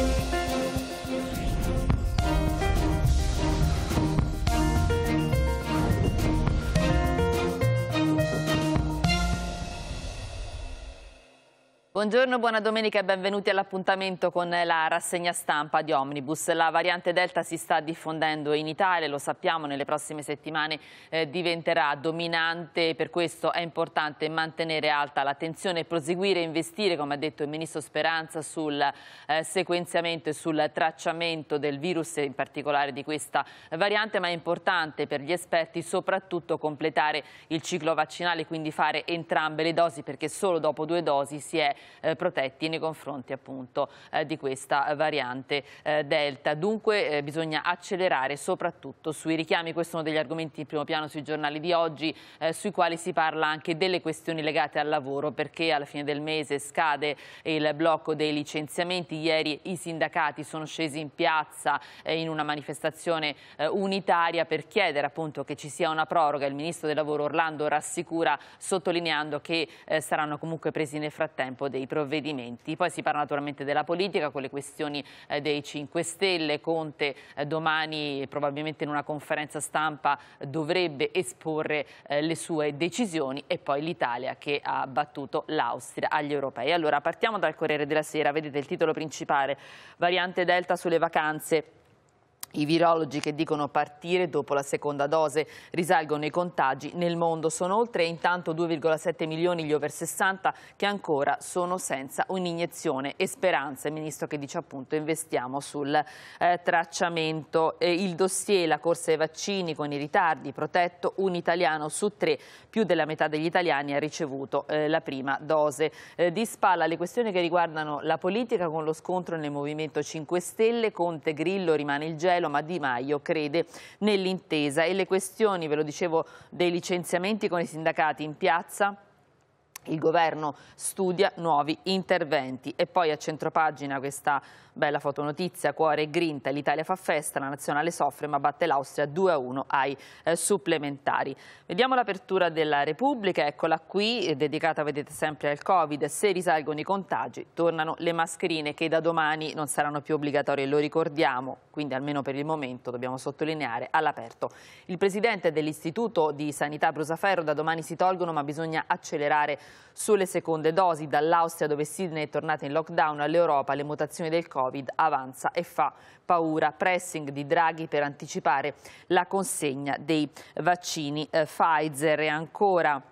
thank you Buongiorno, buona domenica e benvenuti all'appuntamento con la rassegna stampa di Omnibus. La variante Delta si sta diffondendo in Italia, lo sappiamo, nelle prossime settimane eh, diventerà dominante, per questo è importante mantenere alta l'attenzione e proseguire e investire, come ha detto il Ministro Speranza, sul eh, sequenziamento e sul tracciamento del virus, in particolare di questa variante, ma è importante per gli esperti soprattutto completare il ciclo vaccinale, quindi fare entrambe le dosi, perché solo dopo due dosi si è eh, protetti nei confronti appunto eh, di questa variante eh, Delta. Dunque bisogna accelerare soprattutto sui richiami, questo è uno degli argomenti in primo piano sui giornali di oggi, sui quali si parla anche delle questioni legate al lavoro perché alla fine del mese scade il blocco dei licenziamenti. Ieri i sindacati sono scesi in piazza in una manifestazione unitaria per chiedere appunto che ci sia una proroga. Il ministro del lavoro Orlando rassicura sottolineando che saranno comunque presi nel frattempo dei dei provvedimenti. Poi si parla naturalmente della politica con le questioni eh, dei 5 Stelle. Conte eh, domani probabilmente in una conferenza stampa dovrebbe esporre eh, le sue decisioni e poi l'Italia che ha battuto l'Austria agli europei. Allora partiamo dal Corriere della Sera, vedete il titolo principale, variante Delta sulle vacanze i virologi che dicono partire dopo la seconda dose risalgono i contagi nel mondo. Sono oltre intanto 2,7 milioni gli over 60 che ancora sono senza un'iniezione e speranza. Il ministro che dice appunto investiamo sul eh, tracciamento. Eh, il dossier, la corsa ai vaccini con i ritardi, protetto un italiano su tre. Più della metà degli italiani ha ricevuto eh, la prima dose. Eh, di spalla le questioni che riguardano la politica con lo scontro nel Movimento 5 Stelle. Conte Grillo rimane il gelo Marcello, ma Di Maio crede nell'intesa e le questioni, ve lo dicevo, dei licenziamenti con i sindacati in piazza il governo studia nuovi interventi. E poi a centropagina questa bella fotonotizia, cuore e grinta, l'Italia fa festa, la nazionale soffre ma batte l'Austria 2-1 ai eh, supplementari. Vediamo l'apertura della Repubblica, eccola qui, eh, dedicata vedete sempre al Covid, se risalgono i contagi tornano le mascherine che da domani non saranno più obbligatorie, lo ricordiamo, quindi almeno per il momento dobbiamo sottolineare all'aperto. Il presidente dell'Istituto di Sanità Brusaferro da domani si tolgono ma bisogna accelerare sulle seconde dosi. Dall'Austria, dove Sydney è tornata in lockdown, all'Europa le mutazioni del Covid avanza e fa paura. Pressing di Draghi per anticipare la consegna dei vaccini eh, Pfizer e ancora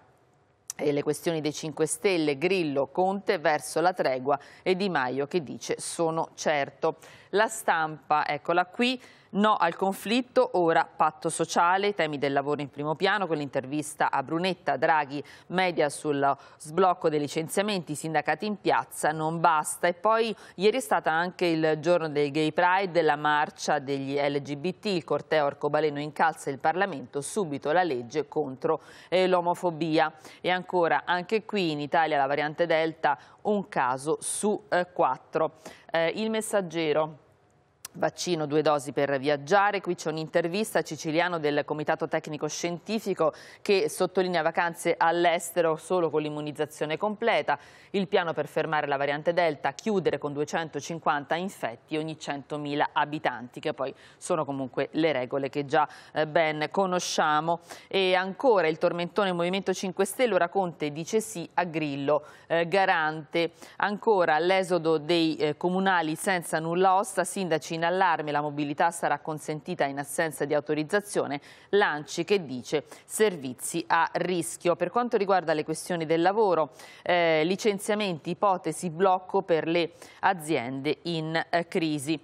e le questioni dei 5 Stelle, Grillo, Conte verso la tregua e Di Maio che dice sono certo. La stampa, eccola qui, no al conflitto, ora patto sociale, temi del lavoro in primo piano con l'intervista a Brunetta, Draghi, media sul sblocco dei licenziamenti, sindacati in piazza, non basta. E poi ieri è stata anche il giorno del Gay Pride, la marcia degli LGBT, il corteo arcobaleno incalza il Parlamento, subito la legge contro eh, l'omofobia. E ancora anche qui in Italia la variante Delta un caso su eh, quattro. Eh, il messaggero Vaccino, due dosi per viaggiare. Qui c'è un'intervista siciliano del Comitato Tecnico Scientifico che sottolinea vacanze all'estero solo con l'immunizzazione completa. Il piano per fermare la variante Delta, chiudere con 250 infetti ogni 100.000 abitanti, che poi sono comunque le regole che già eh, ben conosciamo. E ancora il tormentone Movimento 5 Stelle, ora Conte dice sì a Grillo, eh, garante. Ancora l'esodo dei eh, comunali senza nulla osta, sindaci in allarme, la mobilità sarà consentita in assenza di autorizzazione, l'ANCI che dice servizi a rischio. Per quanto riguarda le questioni del lavoro, eh, licenziamenti, ipotesi, blocco per le aziende in eh, crisi.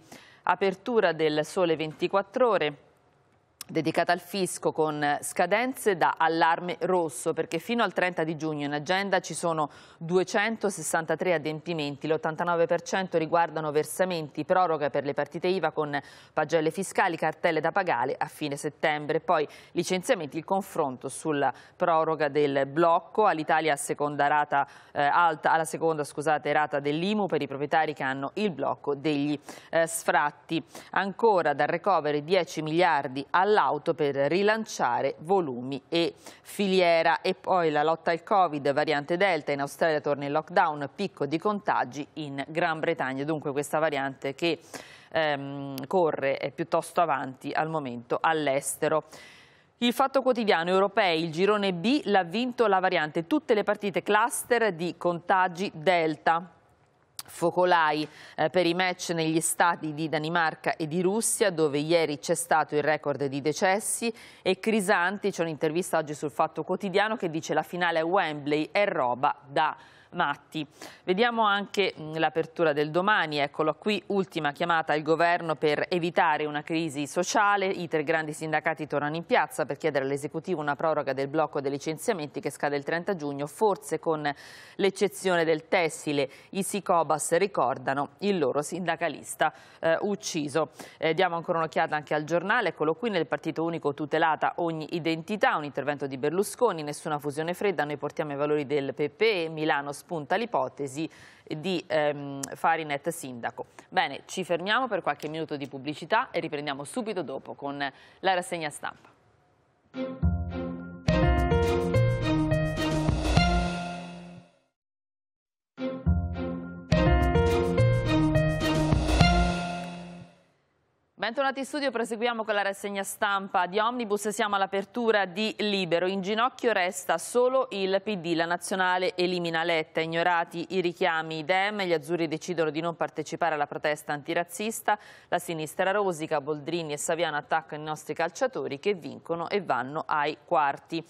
Apertura del sole 24 ore dedicata al fisco con scadenze da allarme rosso perché fino al 30 di giugno in agenda ci sono 263 adempimenti, l'89% riguardano versamenti, proroga per le partite IVA con pagelle fiscali, cartelle da pagare a fine settembre, poi licenziamenti, il confronto sulla proroga del blocco all'Italia alla, eh, alla seconda scusate, rata dell'IMU per i proprietari che hanno il blocco degli eh, sfratti. Ancora dal recovery 10 miliardi all'anno dall'auto per rilanciare volumi e filiera. E poi la lotta al Covid, variante Delta, in Australia torna in lockdown, picco di contagi in Gran Bretagna. Dunque questa variante che ehm, corre è piuttosto avanti al momento all'estero. Il fatto quotidiano europei, il girone B l'ha vinto la variante, tutte le partite cluster di contagi Delta focolai eh, per i match negli stati di Danimarca e di Russia dove ieri c'è stato il record di decessi e Crisanti, c'è un'intervista oggi sul Fatto Quotidiano che dice la finale a Wembley è roba da Matti. Vediamo anche mm, l'apertura del domani, eccolo qui, ultima chiamata al governo per evitare una crisi sociale, i tre grandi sindacati tornano in piazza per chiedere all'esecutivo una proroga del blocco dei licenziamenti che scade il 30 giugno, forse con l'eccezione del tessile, i Sicobas ricordano il loro sindacalista eh, ucciso. Eh, diamo ancora un'occhiata anche al giornale, eccolo qui, nel partito unico tutelata ogni identità, un intervento di Berlusconi, nessuna fusione fredda, noi portiamo i valori del PP, Milano spunta l'ipotesi di ehm, Farinet sindaco. Bene, ci fermiamo per qualche minuto di pubblicità e riprendiamo subito dopo con la rassegna stampa. Bentornati in studio, proseguiamo con la rassegna stampa di Omnibus, siamo all'apertura di Libero. In ginocchio resta solo il PD, la nazionale elimina Letta, ignorati i richiami Dem, gli azzurri decidono di non partecipare alla protesta antirazzista, la sinistra rosica, Boldrini e Saviano attaccano i nostri calciatori che vincono e vanno ai quarti.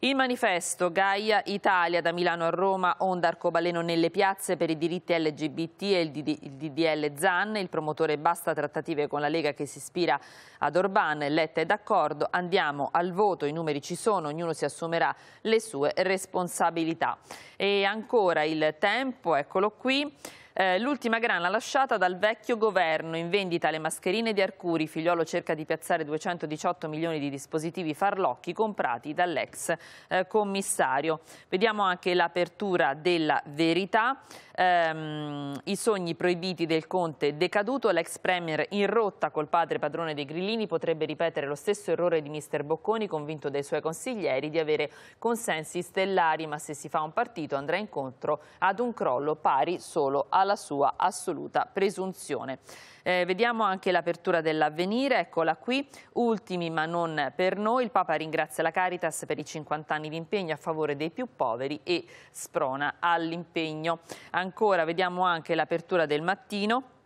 Il manifesto Gaia Italia da Milano a Roma, onda arcobaleno nelle piazze per i diritti LGBT e il, DDL ZAN, il promotore basta trattative con la Lega che si ispira ad Orban, Letta è d'accordo, andiamo al voto, i numeri ci sono, ognuno si assumerà le sue responsabilità. E ancora il tempo, eccolo qui. Eh, l'ultima grana lasciata dal vecchio governo, in vendita le mascherine di Arcuri, Figliolo cerca di piazzare 218 milioni di dispositivi farlocchi comprati dall'ex eh, commissario. Vediamo anche l'apertura della verità, ehm, i sogni proibiti del Conte decaduto, l'ex premier in rotta col padre padrone dei grillini potrebbe ripetere lo stesso errore di mister Bocconi convinto dai suoi consiglieri di avere consensi stellari, ma se si fa un partito andrà incontro ad un crollo pari solo alla alla sua assoluta presunzione. Eh, vediamo anche l'apertura dell'avvenire, eccola qui, ultimi ma non per noi, il Papa ringrazia la Caritas per i 50 anni di impegno a favore dei più poveri e sprona all'impegno. Ancora vediamo anche l'apertura del mattino,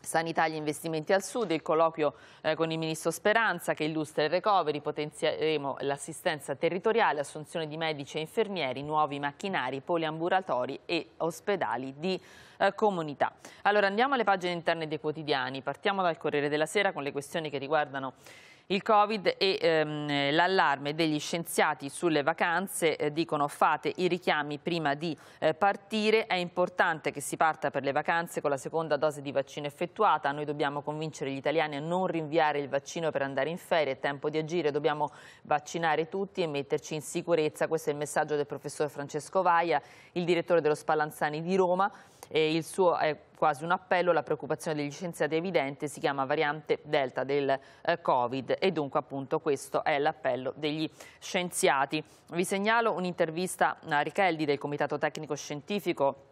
Sanità e gli investimenti al Sud, il colloquio eh, con il Ministro Speranza che illustra il recovery, potenzieremo l'assistenza territoriale, assunzione di medici e infermieri, nuovi macchinari, poliambulatori e ospedali di eh, comunità. Allora andiamo alle pagine interne dei quotidiani, partiamo dal Corriere della Sera con le questioni che riguardano il Covid e ehm, l'allarme degli scienziati sulle vacanze eh, dicono fate i richiami prima di eh, partire. È importante che si parta per le vacanze con la seconda dose di vaccino effettuata. Noi dobbiamo convincere gli italiani a non rinviare il vaccino per andare in ferie. È tempo di agire, dobbiamo vaccinare tutti e metterci in sicurezza. Questo è il messaggio del professor Francesco Vaia, il direttore dello Spallanzani di Roma. E il suo è eh, quasi un appello, la preoccupazione degli scienziati è evidente, si chiama variante delta del eh, Covid e dunque appunto questo è l'appello degli scienziati. Vi segnalo un'intervista a Richeldi del Comitato Tecnico Scientifico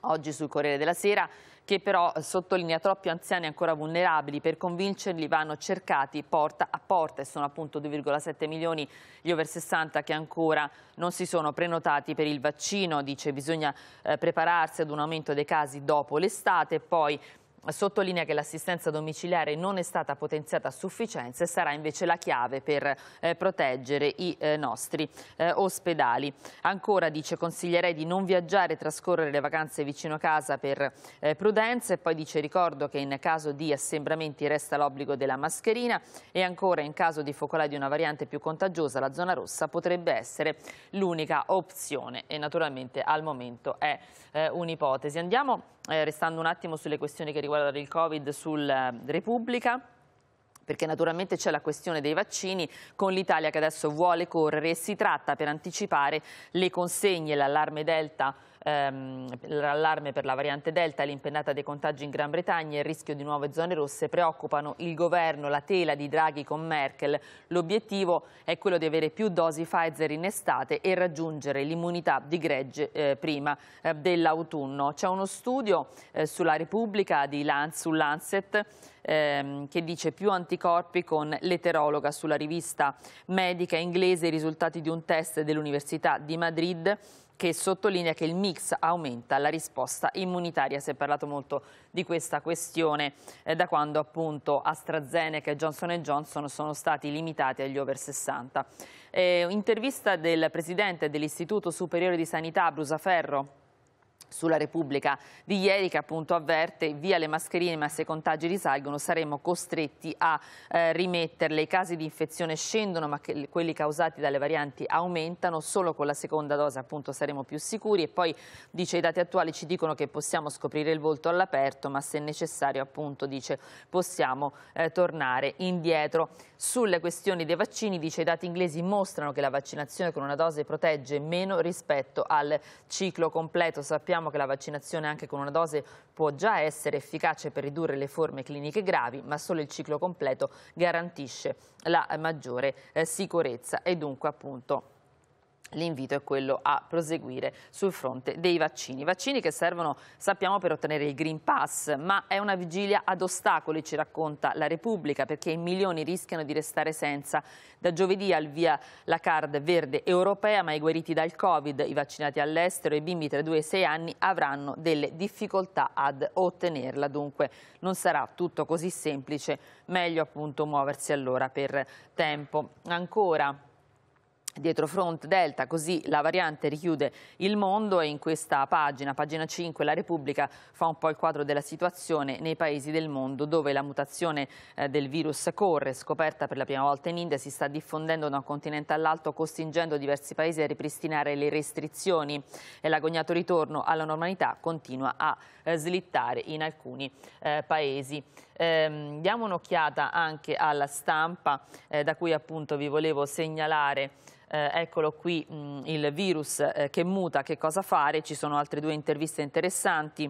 oggi sul Corriere della Sera che però sottolinea troppi anziani ancora vulnerabili. Per convincerli vanno cercati porta a porta e sono appunto 2,7 milioni gli over 60 che ancora non si sono prenotati per il vaccino. Dice bisogna eh, prepararsi ad un aumento dei casi dopo l'estate, poi Sottolinea che l'assistenza domiciliare non è stata potenziata a sufficienza e sarà invece la chiave per eh, proteggere i eh, nostri eh, ospedali. Ancora dice consiglierei di non viaggiare e trascorrere le vacanze vicino a casa per eh, prudenza e poi dice ricordo che in caso di assembramenti resta l'obbligo della mascherina e ancora in caso di focolai di una variante più contagiosa la zona rossa potrebbe essere l'unica opzione e naturalmente al momento è eh, un'ipotesi. Andiamo eh, restando un attimo sulle questioni che riguardano riguardano il Covid sulla eh, Repubblica perché naturalmente c'è la questione dei vaccini con l'Italia che adesso vuole correre e si tratta per anticipare le consegne, l'allarme delta ehm, l'allarme per la variante Delta, l'impennata dei contagi in Gran Bretagna e il rischio di nuove zone rosse preoccupano il governo, la tela di Draghi con Merkel. L'obiettivo è quello di avere più dosi Pfizer in estate e raggiungere l'immunità di gregge eh, prima eh, dell'autunno. C'è uno studio eh, sulla Repubblica di Lance, sull'Ancet ehm, che dice più anticorpi con l'eterologa sulla rivista medica inglese i risultati di un test dell'Università di Madrid che sottolinea che il mix aumenta la risposta immunitaria. Si è parlato molto di questa questione eh, da quando appunto AstraZeneca e Johnson Johnson sono stati limitati agli over 60. Eh, intervista del presidente dell'Istituto Superiore di Sanità, Brusaferro, sulla Repubblica di ieri che appunto avverte via le mascherine ma se i contagi risalgono saremo costretti a eh, rimetterle. I casi di infezione scendono ma che, quelli causati dalle varianti aumentano, solo con la seconda dose appunto saremo più sicuri e poi dice i dati attuali ci dicono che possiamo scoprire il volto all'aperto ma se necessario appunto dice possiamo eh, tornare indietro. Sulle questioni dei vaccini dice i dati inglesi mostrano che la vaccinazione con una dose protegge meno rispetto al ciclo completo. Sappiamo Sappiamo che la vaccinazione anche con una dose può già essere efficace per ridurre le forme cliniche gravi, ma solo il ciclo completo garantisce la maggiore eh, sicurezza e dunque appunto L'invito è quello a proseguire sul fronte dei vaccini. Vaccini che servono, sappiamo, per ottenere il Green Pass, ma è una vigilia ad ostacoli, ci racconta la Repubblica, perché i milioni rischiano di restare senza. Da giovedì al via la card verde europea, ma i guariti dal Covid, i vaccinati all'estero e i bimbi tra i 2 e i 6 anni avranno delle difficoltà ad ottenerla. Dunque non sarà tutto così semplice, meglio appunto muoversi allora per tempo. Ancora dietro Front Delta, così la variante richiude il mondo e in questa pagina, pagina 5, la Repubblica fa un po' il quadro della situazione nei paesi del mondo dove la mutazione eh, del virus corre, scoperta per la prima volta in India, si sta diffondendo da un continente all'altro costringendo diversi paesi a ripristinare le restrizioni e l'agognato ritorno alla normalità continua a eh, slittare in alcuni eh, paesi. Ehm, diamo un'occhiata anche alla stampa eh, da cui appunto vi volevo segnalare eh, eccolo qui mh, mm, il virus eh, che muta, che cosa fare, ci sono altre due interviste interessanti.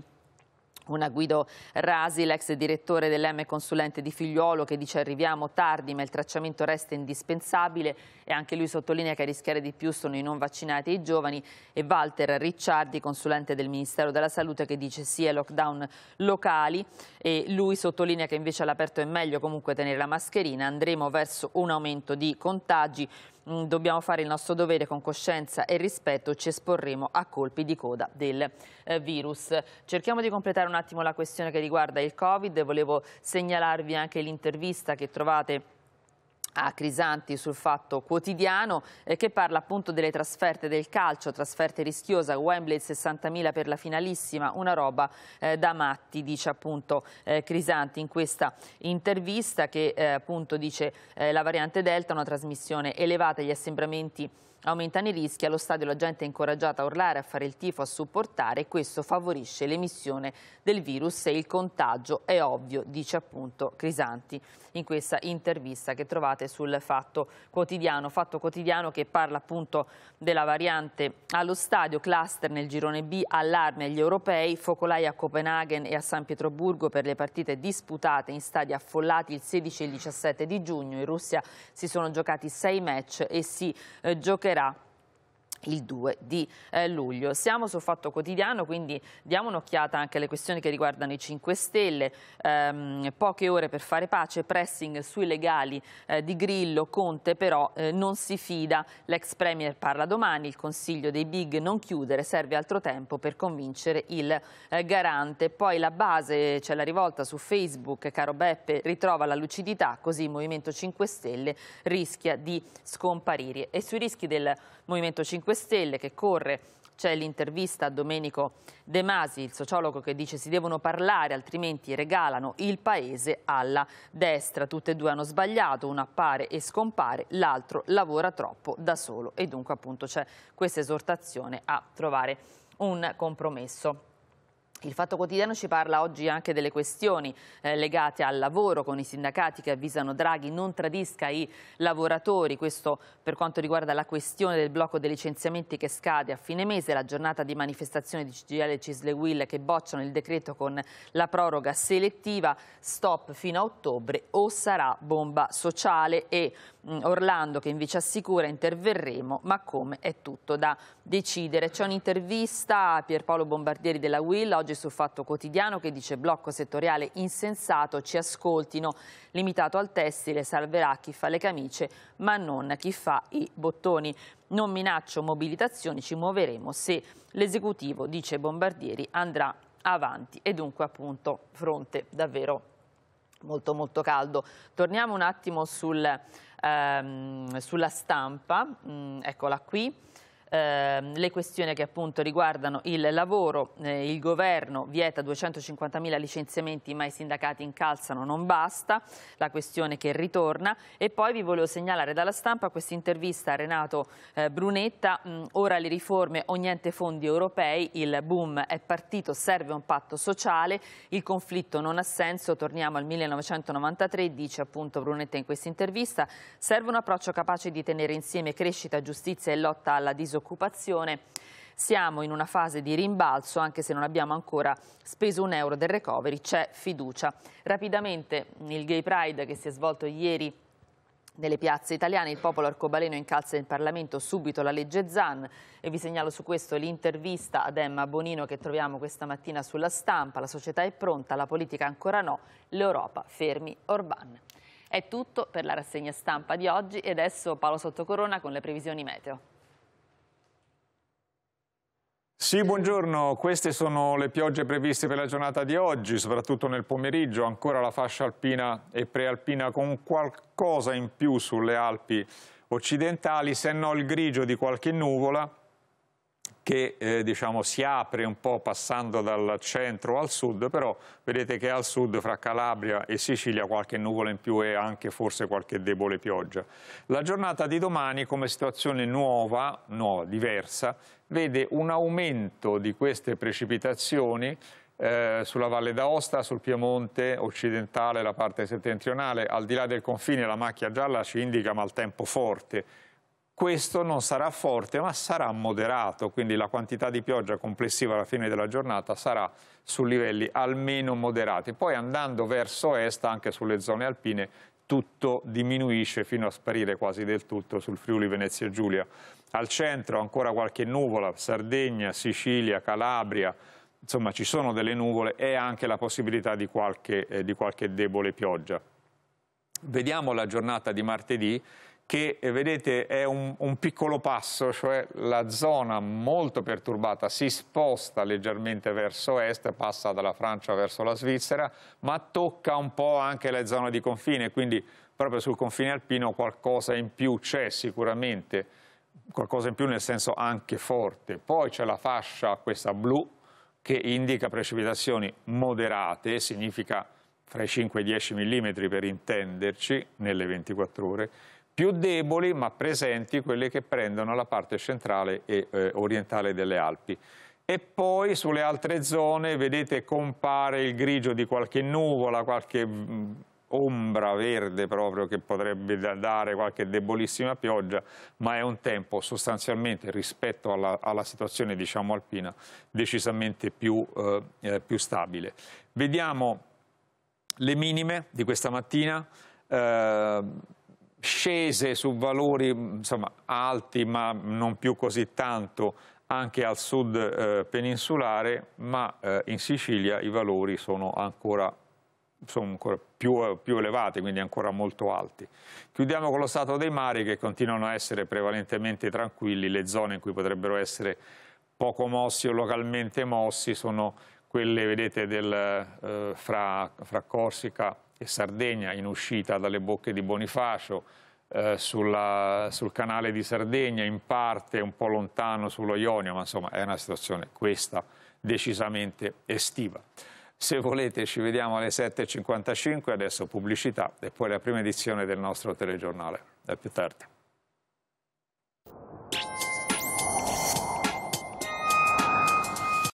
Una Guido Rasi, l'ex direttore dell'M consulente di Figliuolo, che dice arriviamo tardi ma il tracciamento resta indispensabile e anche lui sottolinea che a rischiare di più sono i non vaccinati e i giovani e Walter Ricciardi, consulente del Ministero della Salute, che dice sì ai lockdown locali e lui sottolinea che invece all'aperto è meglio comunque tenere la mascherina, andremo verso un aumento di contagi Mm, dobbiamo fare il nostro dovere con coscienza e rispetto, ci esporremo a colpi di coda del eh, virus. Cerchiamo di completare un attimo la questione che riguarda il Covid, volevo segnalarvi anche l'intervista che trovate a Crisanti sul Fatto Quotidiano eh, che parla appunto delle trasferte del calcio, trasferte rischiosa, Wembley 60.000 per la finalissima, una roba eh, da matti, dice appunto eh, Crisanti in questa intervista che eh, appunto dice eh, la variante Delta, una trasmissione elevata, gli assembramenti Aumentano i rischi, allo stadio la gente è incoraggiata a urlare, a fare il tifo, a supportare e questo favorisce l'emissione del virus e il contagio è ovvio, dice appunto Crisanti in questa intervista che trovate sul Fatto Quotidiano. Fatto Quotidiano che parla appunto della variante allo stadio, cluster nel girone B, allarme agli europei, focolai a Copenaghen e a San Pietroburgo per le partite disputate in stadi affollati il 16 e il 17 di giugno. In Russia si sono giocati sei match e si eh, giocheranno espera. il 2 di eh, luglio. Siamo sul Fatto Quotidiano, quindi diamo un'occhiata anche alle questioni che riguardano i 5 Stelle. Ehm, poche ore per fare pace, pressing sui legali eh, di Grillo, Conte però eh, non si fida. L'ex Premier parla domani, il Consiglio dei Big non chiudere, serve altro tempo per convincere il eh, garante. Poi la base, c'è la rivolta su Facebook, caro Beppe, ritrova la lucidità, così il Movimento 5 Stelle rischia di scomparire. E sui rischi del Movimento 5 Stelle che corre c'è l'intervista a Domenico De Masi, il sociologo che dice si devono parlare altrimenti regalano il paese alla destra. Tutte e due hanno sbagliato, uno appare e scompare, l'altro lavora troppo da solo e dunque appunto c'è questa esortazione a trovare un compromesso. Il Fatto Quotidiano ci parla oggi anche delle questioni eh, legate al lavoro con i sindacati che avvisano Draghi non tradisca i lavoratori, questo per quanto riguarda la questione del blocco dei licenziamenti che scade a fine mese, la giornata di manifestazione di CGL e Cisle Will che bocciano il decreto con la proroga selettiva, stop fino a ottobre o sarà bomba sociale e mh, mm, Orlando che invece assicura interverremo ma come è tutto da decidere. C'è un'intervista a Pierpaolo Bombardieri della Will, oggi sul Fatto Quotidiano che dice blocco settoriale insensato, ci ascoltino, limitato al tessile, salverà chi fa le camicie ma non chi fa i bottoni. Non minaccio mobilitazioni, ci muoveremo se l'esecutivo, dice Bombardieri, andrà avanti e dunque appunto fronte davvero molto molto caldo. Torniamo un attimo sul, ehm, sulla stampa, mm, eccola qui eh, le questioni che appunto riguardano il lavoro, eh, il governo vieta 250.000 licenziamenti ma i sindacati incalzano, non basta, la questione che ritorna e poi vi volevo segnalare dalla stampa questa intervista a Renato eh, Brunetta, mh, mm, ora le riforme o niente fondi europei, il boom è partito, serve un patto sociale, il conflitto non ha senso, torniamo al 1993, dice appunto Brunetta in questa intervista, serve un approccio capace di tenere insieme crescita, giustizia e lotta alla disoccupazione disoccupazione. Siamo in una fase di rimbalzo, anche se non abbiamo ancora speso un euro del recovery, c'è fiducia. Rapidamente il Gay Pride che si è svolto ieri nelle piazze italiane il popolo arcobaleno incalza in Parlamento subito la legge Zan e vi segnalo su questo l'intervista ad Emma Bonino che troviamo questa mattina sulla stampa. La società è pronta, la politica ancora no, l'Europa fermi Orban. È tutto per la rassegna stampa di oggi e adesso Paolo Sottocorona con le previsioni meteo. Sì, buongiorno. Queste sono le piogge previste per la giornata di oggi, soprattutto nel pomeriggio. Ancora la fascia alpina e prealpina con qualcosa in più sulle Alpi occidentali, se no il grigio di qualche nuvola che eh, diciamo, si apre un po' passando dal centro al sud, però vedete che al sud fra Calabria e Sicilia qualche nuvola in più e anche forse qualche debole pioggia. La giornata di domani come situazione nuova, nuova diversa, vede un aumento di queste precipitazioni eh, sulla Valle d'Aosta, sul Piemonte occidentale, la parte settentrionale, al di là del confine la macchia gialla ci indica maltempo forte, questo non sarà forte ma sarà moderato, quindi la quantità di pioggia complessiva alla fine della giornata sarà su livelli almeno moderati. Poi andando verso est, anche sulle zone alpine, tutto diminuisce fino a sparire quasi del tutto sul Friuli Venezia Giulia. Al centro ancora qualche nuvola, Sardegna, Sicilia, Calabria, insomma ci sono delle nuvole e anche la possibilità di qualche, eh, di qualche debole pioggia. Vediamo la giornata di martedì che eh, vedete è un, un, piccolo passo, cioè la zona molto perturbata si sposta leggermente verso est, passa dalla Francia verso la Svizzera, ma tocca un po' anche le zone di confine, quindi proprio sul confine alpino qualcosa in più c'è sicuramente, qualcosa in più nel senso anche forte. Poi c'è la fascia, questa blu, che indica precipitazioni moderate, significa fra i 5 e i 10 mm per intenderci, nelle 24 ore, più deboli ma presenti quelle che prendono la parte centrale e eh, orientale delle Alpi. E poi sulle altre zone vedete compare il grigio di qualche nuvola, qualche mm, ombra verde proprio che potrebbe dare qualche debolissima pioggia, ma è un tempo sostanzialmente rispetto alla, alla situazione diciamo, alpina decisamente più, eh, eh più stabile. Vediamo le minime di questa mattina. Eh, scese su valori insomma, alti ma non più così tanto anche al sud eh, peninsulare, ma eh, in Sicilia i valori sono ancora, sono ancora più, più, elevati, quindi ancora molto alti. Chiudiamo con lo stato dei mari che continuano a essere prevalentemente tranquilli, le zone in cui potrebbero essere poco mossi o localmente mossi sono quelle, vedete, del, eh, fra, fra Corsica e Sardegna in uscita dalle bocche di Bonifacio, eh, sulla, sul canale di Sardegna, in parte un po' lontano sullo Ionio, ma insomma è una situazione questa decisamente estiva. Se volete ci vediamo alle 7.55, adesso pubblicità e poi la prima edizione del nostro telegiornale. A più tardi.